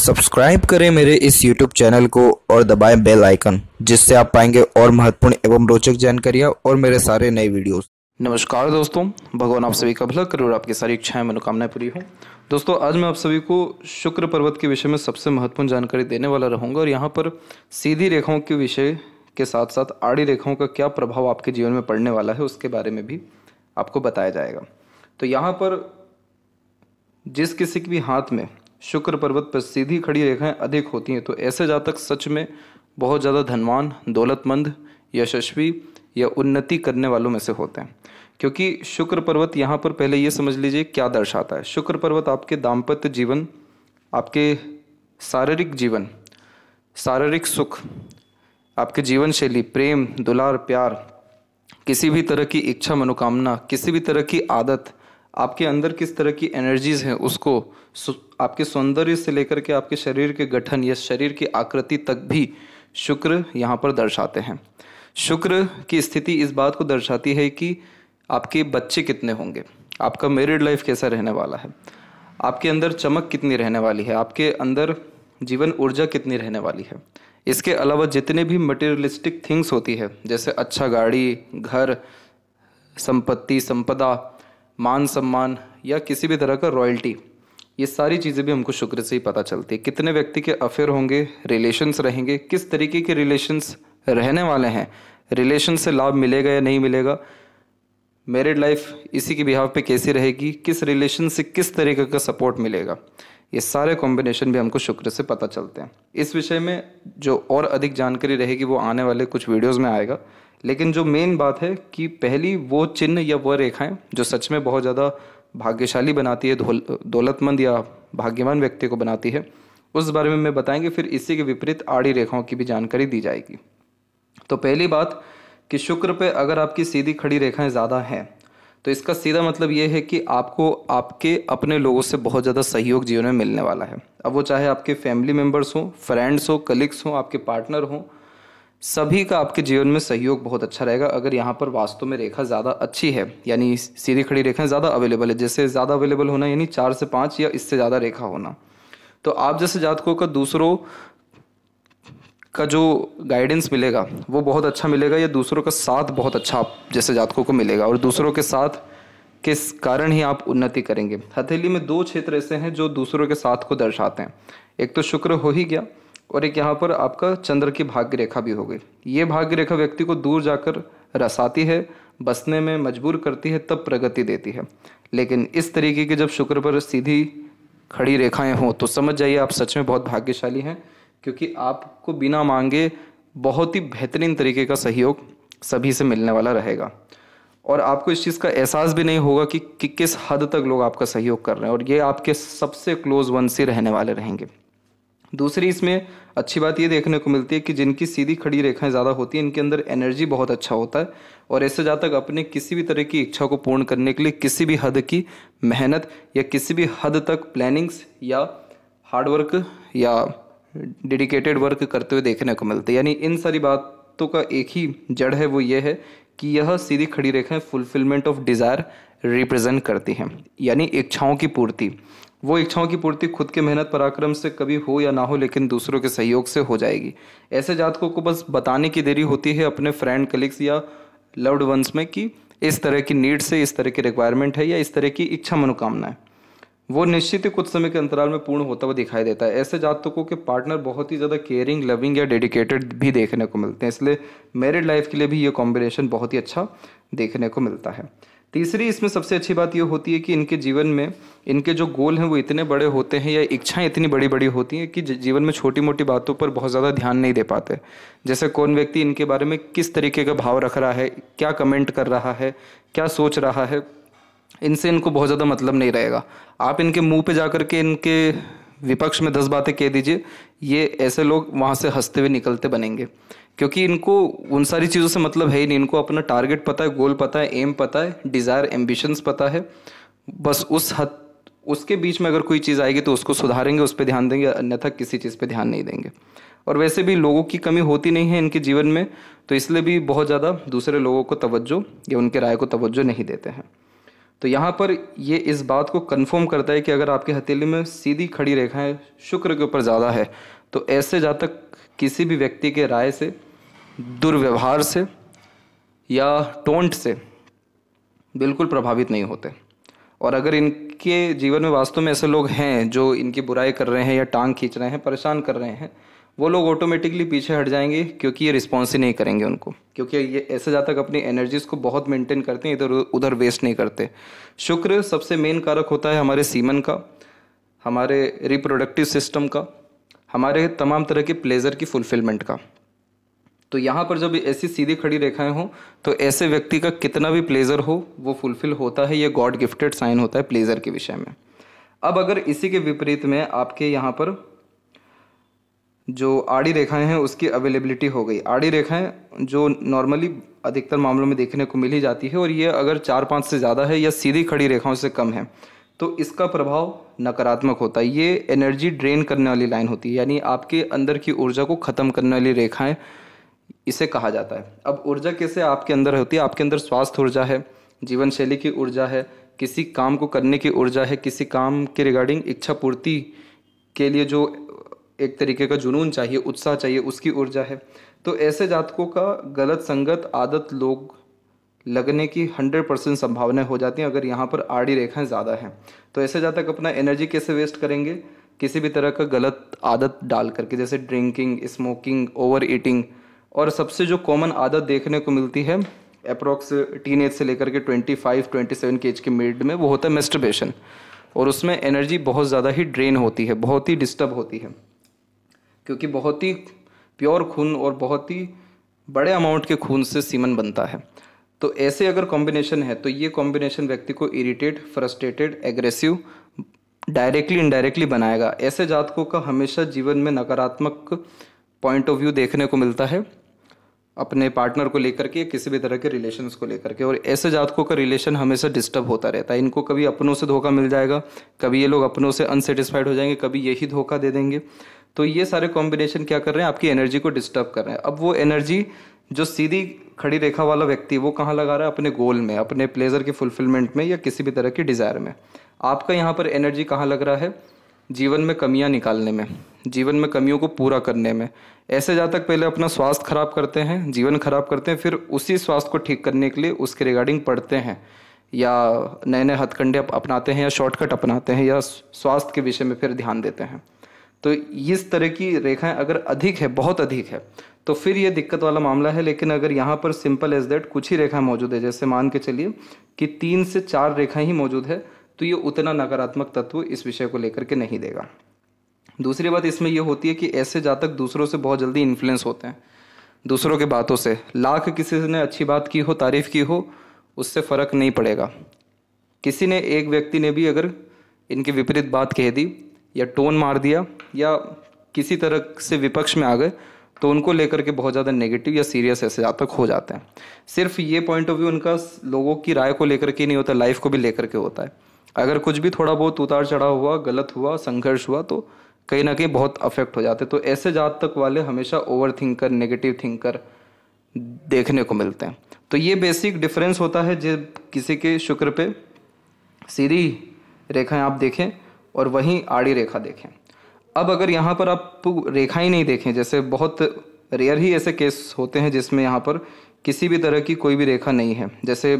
subscribe करें मेरे इस यूट्यूब चैनल को और दबाएं बेल आइकन जिससे आप पाएंगे और महत्वपूर्ण एवं रोचक जानकारियां और मेरे सारे नए वीडियोस नमस्कार दोस्तों भगवान आप सभी का भला करो और आपकी सारी इच्छाएं मनोकामनाएं पूरी हों दोस्तों आज मैं आप सभी को शुक्र पर्वत के विषय में सबसे महत्वपूर्ण जानकारी देने वाला रहूँगा और यहाँ पर सीधी रेखाओं के विषय के साथ साथ आड़ी रेखाओं का क्या प्रभाव आपके जीवन में पड़ने वाला है उसके बारे में भी आपको बताया जाएगा तो यहाँ पर जिस किसी के भी हाथ में शुक्र पर्वत पर सीधी खड़ी रेखाएं अधिक होती हैं तो ऐसे जातक सच में बहुत ज़्यादा धनवान दौलतमंद यशस्वी या उन्नति करने वालों में से होते हैं क्योंकि शुक्र पर्वत यहाँ पर पहले ये समझ लीजिए क्या दर्शाता है शुक्र पर्वत आपके दाम्पत्य जीवन आपके शारीरिक जीवन शारीरिक सुख आपके जीवन शैली प्रेम दुलार प्यार किसी भी तरह की इच्छा मनोकामना किसी भी तरह की आदत आपके अंदर किस तरह की एनर्जीज हैं उसको आपके सौंदर्य से लेकर के आपके शरीर के गठन या शरीर की आकृति तक भी शुक्र यहाँ पर दर्शाते हैं शुक्र की स्थिति इस बात को दर्शाती है कि आपके बच्चे कितने होंगे आपका मेरिड लाइफ कैसा रहने वाला है आपके अंदर चमक कितनी रहने वाली है आपके अंदर जीवन ऊर्जा कितनी रहने वाली है इसके अलावा जितने भी मटेरियलिस्टिक थिंग्स होती है जैसे अच्छा गाड़ी घर संपत्ति संपदा मान सम्मान या किसी भी तरह का रॉयल्टी ये सारी चीज़ें भी हमको शुक्र से ही पता चलती है कितने व्यक्ति के अफेयर होंगे रिलेशन्स रहेंगे किस तरीके के रिलेशन्स रहने वाले हैं रिलेशन से लाभ मिलेगा या नहीं मिलेगा मेरिड लाइफ इसी के बिहाव पे कैसी रहेगी किस रिलेशन से किस तरीके का सपोर्ट मिलेगा ये सारे कॉम्बिनेशन भी हमको शुक्र से पता चलते हैं इस विषय में जो और अधिक जानकारी रहेगी वो आने वाले कुछ वीडियोज़ में आएगा लेकिन जो मेन बात है कि पहली वो चिन्ह या वह रेखाएं जो सच में बहुत ज़्यादा भाग्यशाली बनाती है दौलतमंद या भाग्यवान व्यक्ति को बनाती है उस बारे में मैं बताएंगे फिर इसी के विपरीत आड़ी रेखाओं की भी जानकारी दी जाएगी तो पहली बात कि शुक्र पे अगर आपकी सीधी खड़ी रेखाएं ज़्यादा हैं तो इसका सीधा मतलब ये है कि आपको आपके अपने लोगों से बहुत ज़्यादा सहयोग जीवन में मिलने वाला है अब वो चाहे आपके फैमिली मेम्बर्स हों फ्रेंड्स हों कलीग्स हों आपके पार्टनर हों सभी का आपके जीवन में सहयोग बहुत अच्छा रहेगा अगर यहाँ पर वास्तव में रेखा ज़्यादा अच्छी है यानी सीधी खड़ी रेखा ज़्यादा अवेलेबल है जैसे ज़्यादा अवेलेबल होना यानी चार से पाँच या इससे ज़्यादा रेखा होना तो आप जैसे जातकों का दूसरों का जो गाइडेंस मिलेगा वो बहुत अच्छा मिलेगा या दूसरों का साथ बहुत अच्छा आप जैसे जातकों को मिलेगा और दूसरों के साथ किस कारण ही आप उन्नति करेंगे हथेली में दो क्षेत्र ऐसे हैं जो दूसरों के साथ को दर्शाते हैं एक तो शुक्र हो ही गया और एक यहाँ पर आपका चंद्र की भाग्य रेखा भी हो गई ये भाग्य रेखा व्यक्ति को दूर जाकर रसाती है बसने में मजबूर करती है तब प्रगति देती है लेकिन इस तरीके की जब शुक्र पर सीधी खड़ी रेखाएं हों तो समझ जाइए आप सच में बहुत भाग्यशाली हैं क्योंकि आपको बिना मांगे बहुत ही बेहतरीन तरीके का सहयोग सभी से मिलने वाला रहेगा और आपको इस चीज़ का एहसास भी नहीं होगा कि, कि किस हद तक लोग आपका सहयोग कर रहे हैं और ये आपके सबसे क्लोज वन से रहने वाले रहेंगे दूसरी इसमें अच्छी बात ये देखने को मिलती है कि जिनकी सीधी खड़ी रेखाएं ज़्यादा होती हैं इनके अंदर एनर्जी बहुत अच्छा होता है और ऐसे जहाँ तक अपने किसी भी तरह की इच्छा को पूर्ण करने के लिए किसी भी हद की मेहनत या किसी भी हद तक प्लानिंग्स या हार्डवर्क या डेडिकेटेड वर्क करते हुए देखने को मिलते हैं यानी इन सारी बातों का एक ही जड़ है वो ये है कि यह सीधी खड़ी रेखाएं फुलफिलमेंट ऑफ डिज़ायर रिप्रेजेंट करती हैं यानी इच्छाओं की पूर्ति वो इच्छाओं की पूर्ति खुद के मेहनत पराक्रम से कभी हो या ना हो लेकिन दूसरों के सहयोग से हो जाएगी ऐसे जातकों को बस बताने की देरी होती है अपने फ्रेंड कलीग्स या लव्ड वंस में कि इस तरह की नीड से इस तरह की रिक्वायरमेंट है या इस तरह की इच्छा मनोकामना है वो निश्चित ही कुछ समय के अंतराल में पूर्ण होता हुआ दिखाई देता है ऐसे जातकों के पार्टनर बहुत ही ज़्यादा केयरिंग लविंग या डेडिकेटेड भी देखने को मिलते हैं इसलिए मैरिड लाइफ के लिए भी ये कॉम्बिनेशन बहुत ही अच्छा देखने को मिलता है तीसरी इसमें सबसे अच्छी बात यह होती है कि इनके जीवन में इनके जो गोल हैं वो इतने बड़े होते हैं या इच्छाएं इतनी बड़ी बड़ी होती हैं कि जीवन में छोटी मोटी बातों पर बहुत ज़्यादा ध्यान नहीं दे पाते जैसे कौन व्यक्ति इनके बारे में किस तरीके का भाव रख रहा है क्या कमेंट कर रहा है क्या सोच रहा है इनसे इनको बहुत ज़्यादा मतलब नहीं रहेगा आप इनके मुंह पे जा के इनके विपक्ष में दस बातें कह दीजिए ये ऐसे लोग वहाँ से हंसते हुए निकलते बनेंगे क्योंकि इनको उन सारी चीज़ों से मतलब है ही नहीं इनको अपना टारगेट पता है गोल पता है एम पता है डिज़ायर एम्बिशंस पता है बस उस हद उसके बीच में अगर कोई चीज़ आएगी तो उसको सुधारेंगे उस पर ध्यान देंगे अन्यथा किसी चीज़ पर ध्यान नहीं देंगे और वैसे भी लोगों की कमी होती नहीं है इनके जीवन में तो इसलिए भी बहुत ज़्यादा दूसरे लोगों को तवज्जो या उनके राय को तवज्जो नहीं देते हैं तो यहाँ पर ये इस बात को कन्फर्म करता है कि अगर आपकी हथेली में सीधी खड़ी रेखाएं शुक्र के ऊपर ज़्यादा है तो ऐसे जातक किसी भी व्यक्ति के राय से दुर्व्यवहार से या टोंट से बिल्कुल प्रभावित नहीं होते और अगर इनके जीवन में वास्तव में ऐसे लोग हैं जो इनकी बुराई कर रहे हैं या टांग खींच रहे हैं परेशान कर रहे हैं वो लोग ऑटोमेटिकली पीछे हट जाएंगे क्योंकि ये रिस्पॉन्स ही नहीं करेंगे उनको क्योंकि ये ऐसे जातक तक अपनी एनर्जीज़ को बहुत मेंटेन करते हैं इधर उधर वेस्ट नहीं करते शुक्र सबसे मेन कारक होता है हमारे सीमन का हमारे रिप्रोडक्टिव सिस्टम का हमारे तमाम तरह के प्लेजर की फुलफिलमेंट का तो यहाँ पर जब ऐसी सीधी खड़ी रेखाएं हो तो ऐसे व्यक्ति का कितना भी प्लेजर हो वो फुलफिल होता है ये गॉड गिफ्टेड साइन होता है प्लेजर के विषय में अब अगर इसी के विपरीत में आपके यहाँ पर जो आड़ी रेखाएं हैं उसकी अवेलेबिलिटी हो गई आड़ी रेखाएं जो नॉर्मली अधिकतर मामलों में देखने को मिल ही जाती है और ये अगर चार पाँच से ज़्यादा है या सीधी खड़ी रेखाओं से कम है तो इसका प्रभाव नकारात्मक होता है ये एनर्जी ड्रेन करने वाली लाइन होती है यानी आपके अंदर की ऊर्जा को ख़त्म करने वाली रेखाएं इसे कहा जाता है अब ऊर्जा कैसे आपके अंदर होती है आपके अंदर स्वास्थ्य ऊर्जा है जीवन शैली की ऊर्जा है किसी काम को करने की ऊर्जा है किसी काम के रिगार्डिंग इच्छा पूर्ति के लिए जो एक तरीके का जुनून चाहिए उत्साह चाहिए उसकी ऊर्जा है तो ऐसे जातकों का गलत संगत आदत लोग लगने की 100 परसेंट संभावना हो जाती हैं अगर यहाँ पर आड़ी रेखाएं ज़्यादा हैं तो ऐसे ज़्यादा तक अपना एनर्जी कैसे वेस्ट करेंगे किसी भी तरह का गलत आदत डाल करके जैसे ड्रिंकिंग स्मोकिंग ओवर ईटिंग और सबसे जो कॉमन आदत देखने को मिलती है अप्रोक्स टीन से लेकर के 25 27 के एज के मिड में वो होता है मेस्टबेशन और उसमें एनर्जी बहुत ज़्यादा ही ड्रेन होती है बहुत ही डिस्टर्ब होती है क्योंकि बहुत ही प्योर खून और बहुत ही बड़े अमाउंट के खून से सीमन बनता है तो ऐसे अगर कॉम्बिनेशन है तो ये कॉम्बिनेशन व्यक्ति को irritate frustrated aggressive directly indirectly बनाएगा ऐसे जातकों का हमेशा जीवन में नकारात्मक पॉइंट ऑफ व्यू देखने को मिलता है अपने पार्टनर को लेकर के किसी भी तरह के रिलेशंस को लेकर के और ऐसे जातकों का रिलेशन हमेशा डिस्टर्ब होता रहता है इनको कभी अपनों से धोखा मिल जाएगा कभी ये लोग अपनों से अनसेटिस्फाइड हो जाएंगे कभी यही धोखा दे देंगे तो ये सारे कॉम्बिनेशन क्या कर रहे हैं आपकी एनर्जी को डिस्टर्ब कर रहे हैं अब वो एनर्जी जो सीधी खड़ी रेखा वाला व्यक्ति वो कहाँ लगा रहा है अपने गोल में अपने प्लेजर के फुलफिलमेंट में या किसी भी तरह की डिज़ायर में आपका यहाँ पर एनर्जी कहाँ लग रहा है जीवन में कमियाँ निकालने में जीवन में कमियों को पूरा करने में ऐसे जा तक पहले अपना स्वास्थ्य खराब करते हैं जीवन खराब करते हैं फिर उसी स्वास्थ्य को ठीक करने के लिए उसके रिगार्डिंग पढ़ते हैं या नए नए हथकंडे अपनाते हैं या शॉर्टकट अपनाते हैं या स्वास्थ्य के विषय में फिर ध्यान देते हैं तो इस तरह की रेखाएं अगर अधिक है बहुत अधिक है तो फिर ये दिक्कत वाला मामला है लेकिन अगर यहाँ पर सिंपल एज दैट कुछ ही रेखाएं मौजूद है जैसे मान के चलिए कि तीन से चार रेखाएं ही मौजूद है तो ये उतना नकारात्मक तत्व इस विषय को लेकर के नहीं देगा दूसरी बात इसमें यह होती है कि ऐसे जातक दूसरों से बहुत जल्दी इन्फ्लुएंस होते हैं दूसरों के बातों से लाख किसी ने अच्छी बात की हो तारीफ़ की हो उससे फ़र्क नहीं पड़ेगा किसी ने एक व्यक्ति ने भी अगर इनके विपरीत बात कह दी या टोन मार दिया या किसी तरह से विपक्ष में आ गए तो उनको लेकर के बहुत ज़्यादा नेगेटिव या सीरियस ऐसे तक हो जाते हैं सिर्फ ये पॉइंट ऑफ व्यू उनका लोगों की राय को लेकर के नहीं होता लाइफ को भी लेकर के होता है अगर कुछ भी थोड़ा बहुत उतार चढ़ाव हुआ गलत हुआ संघर्ष हुआ तो कहीं ना कहीं बहुत अफेक्ट हो जाते तो ऐसे जात तक वाले हमेशा ओवर थिंकर नेगेटिव थिंकर देखने को मिलते हैं तो ये बेसिक डिफरेंस होता है जब किसी के शुक्र पे सीधी रेखाएं आप देखें और वहीं आड़ी रेखा देखें अब अगर यहाँ पर आप रेखाएं नहीं देखें जैसे बहुत रेयर ही ऐसे केस होते हैं जिसमें यहाँ पर किसी भी तरह की कोई भी रेखा नहीं है जैसे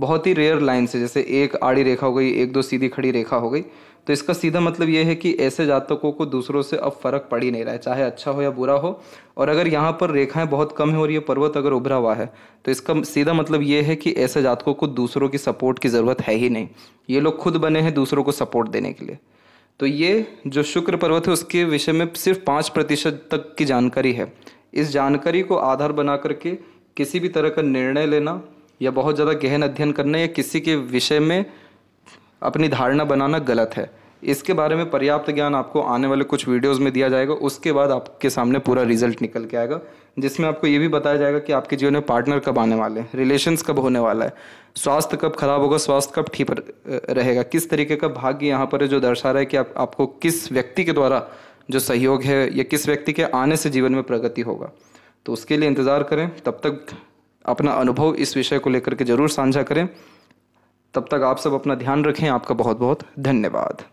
बहुत ही रेयर लाइन से जैसे एक आड़ी रेखा हो गई एक दो सीधी खड़ी रेखा हो गई तो इसका सीधा मतलब ये है कि ऐसे जातकों को दूसरों से अब फ़र्क पड़ ही नहीं रहा है चाहे अच्छा हो या बुरा हो और अगर यहाँ पर रेखाएं बहुत कम है और ये पर्वत अगर उभरा हुआ है तो इसका सीधा मतलब ये है कि ऐसे जातकों को दूसरों की सपोर्ट की ज़रूरत है ही नहीं ये लोग खुद बने हैं दूसरों को सपोर्ट देने के लिए तो ये जो शुक्र पर्वत है उसके विषय में सिर्फ पाँच प्रतिशत तक की जानकारी है इस जानकारी को आधार बना करके किसी भी तरह का निर्णय लेना या बहुत ज़्यादा गहन अध्ययन करना या किसी के विषय में अपनी धारणा बनाना गलत है इसके बारे में पर्याप्त ज्ञान आपको आने वाले कुछ वीडियोस में दिया जाएगा उसके बाद आपके सामने पूरा रिजल्ट निकल के आएगा जिसमें आपको ये भी बताया जाएगा कि आपके जीवन में पार्टनर कब आने वाले हैं रिलेशंस कब होने वाला है स्वास्थ्य कब खराब होगा स्वास्थ्य कब ठीक रहेगा किस तरीके का भाग्य यहाँ पर है जो दर्शा रहा है कि आप, आपको किस व्यक्ति के द्वारा जो सहयोग है या किस व्यक्ति के आने से जीवन में प्रगति होगा तो उसके लिए इंतज़ार करें तब तक अपना अनुभव इस विषय को लेकर के ज़रूर साझा करें तब तक आप सब अपना ध्यान रखें आपका बहुत बहुत धन्यवाद